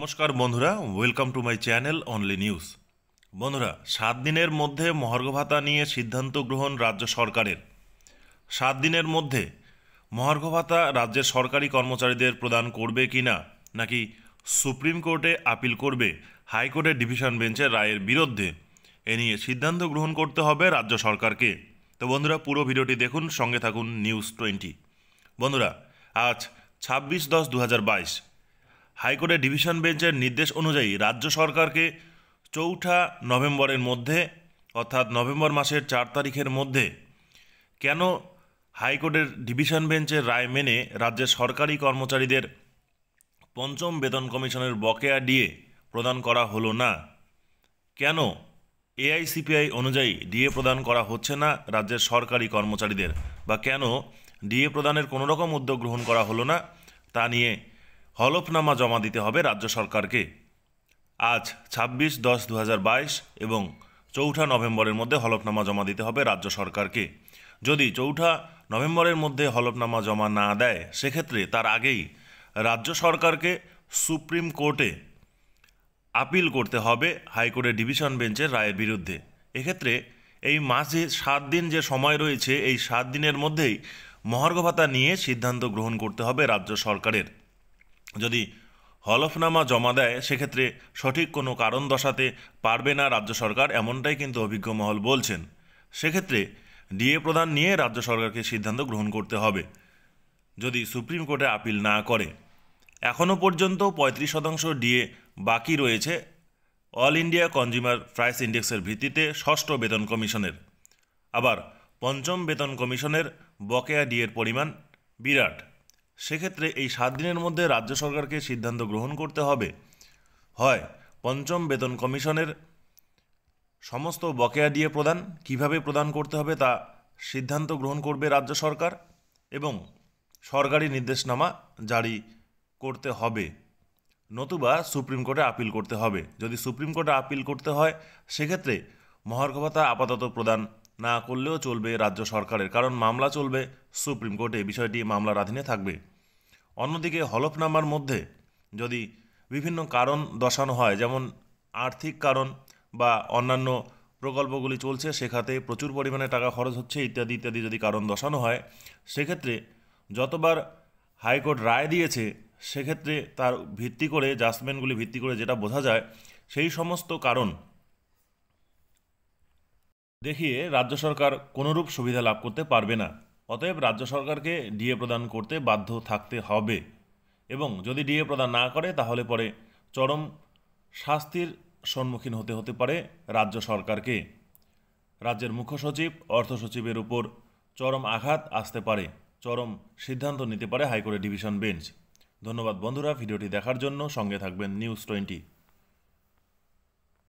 নমস্কার বন্ধুরা welcome to my channel only news বন্ধুরা সাত দিনের মধ্যে মহার্ঘ ভাতা নিয়ে সিদ্ধান্ত গ্রহণ রাজ্য সরকারের সাত দিনের মধ্যে মহার্ঘ ভাতা রাজ্যের সরকারি কর্মচারীদের প্রদান করবে কি না নাকি সুপ্রিম কোর্টে আপিল করবে হাইকোর্টের ডিভিশন বেঞ্চের রায়ের বিরুদ্ধে এ নিয়ে সিদ্ধান্ত গ্রহণ করতে হবে রাজ্য সরকারকে তো বন্ধুরা পুরো ভিডিওটি দেখুন সঙ্গে থাকুন নিউজ টোয়েন্টি বন্ধুরা আজ ছাব্বিশ দশ দু হাজার বাইশ হাইকোর্টের ডিভিশন বেঞ্চের নির্দেশ অনুযায়ী রাজ্য সরকারকে চৌঠা নভেম্বরের মধ্যে অর্থাৎ নভেম্বর মাসের চার তারিখের মধ্যে কেন হাইকোর্টের ডিভিশন বেঞ্চের রায় মেনে রাজ্যের সরকারি কর্মচারীদের পঞ্চম বেতন কমিশনের বকেয়া ডিএ প্রদান করা হলো না কেন এআইসিপিআই অনুযায়ী ডিএ প্রদান করা হচ্ছে না রাজ্যের সরকারি কর্মচারীদের বা কেন ডিএ প্রদানের কোনো রকম উদ্যোগ গ্রহণ করা হলো না তা নিয়ে হলফনামা জমা দিতে হবে রাজ্য সরকারকে আজ ২৬ দশ দু এবং চৌঠা নভেম্বরের মধ্যে হলফনামা জমা দিতে হবে রাজ্য সরকারকে যদি চৌঠা নভেম্বরের মধ্যে হলফনামা জমা না দেয় সেক্ষেত্রে তার আগেই রাজ্য সরকারকে সুপ্রিম কোর্টে আপিল করতে হবে হাইকোর্টের ডিভিশন বেঞ্চের রায়ের বিরুদ্ধে এক্ষেত্রে এই মাসে সাত দিন যে সময় রয়েছে এই সাত দিনের মধ্যেই মহার্ঘ ভাতা নিয়ে সিদ্ধান্ত গ্রহণ করতে হবে রাজ্য সরকারের যদি হলফনামা জমা দেয় সেক্ষেত্রে সঠিক কোনো কারণ দশাতে পারবে না রাজ্য সরকার এমনটাই কিন্তু অভিজ্ঞ মহল বলছেন সেক্ষেত্রে ডিএ প্রদান নিয়ে রাজ্য সরকারকে সিদ্ধান্ত গ্রহণ করতে হবে যদি সুপ্রিম কোর্টে আপিল না করে এখনও পর্যন্ত পঁয়ত্রিশ শতাংশ ডিএ বাকি রয়েছে অল ইন্ডিয়া কনজিউমার প্রাইস ইন্ডেক্সের ভিত্তিতে ষষ্ঠ বেতন কমিশনের আবার পঞ্চম বেতন কমিশনের বকেয়া ডিএর পরিমাণ বিরাট সেক্ষেত্রে এই সাত দিনের মধ্যে রাজ্য সরকারকে সিদ্ধান্ত গ্রহণ করতে হবে হয় পঞ্চম বেতন কমিশনের সমস্ত বকেয়া দিয়ে প্রদান কিভাবে প্রদান করতে হবে তা সিদ্ধান্ত গ্রহণ করবে রাজ্য সরকার এবং সরকারি নির্দেশনামা জারি করতে হবে নতুবা সুপ্রিম কোর্টে আপিল করতে হবে যদি সুপ্রিম কোর্টে আপিল করতে হয় সেক্ষেত্রে মহার্ঘ ভাতা আপাতত প্রদান না করলেও চলবে রাজ্য সরকারের কারণ মামলা চলবে সুপ্রিম কোর্টে বিষয়টি মামলার আধীনে থাকবে অন্যদিকে হলফনামার মধ্যে যদি বিভিন্ন কারণ দশানো হয় যেমন আর্থিক কারণ বা অন্যান্য প্রকল্পগুলি চলছে সেখাতে প্রচুর পরিমাণে টাকা খরচ হচ্ছে ইত্যাদি ইত্যাদি যদি কারণ দশানো হয় সেক্ষেত্রে যতবার হাইকোর্ট রায় দিয়েছে সেক্ষেত্রে তার ভিত্তি করে জাজমেন্টগুলি ভিত্তি করে যেটা বোঝা যায় সেই সমস্ত কারণ দেখিয়ে রাজ্য সরকার কোনোরূপ সুবিধা লাভ করতে পারবে না অতএব রাজ্য সরকারকে ডিএ প্রদান করতে বাধ্য থাকতে হবে এবং যদি ডিএ প্রদান না করে তাহলে পরে চরম শাস্তির সম্মুখীন হতে হতে পারে রাজ্য সরকারকে রাজ্যের মুখ্য সচিব অর্থ সচিবের উপর চরম আঘাত আসতে পারে চরম সিদ্ধান্ত নিতে পারে হাইকোর্টের ডিভিশন বেঞ্চ ধন্যবাদ বন্ধুরা ভিডিওটি দেখার জন্য সঙ্গে থাকবেন নিউজ টোয়েন্টি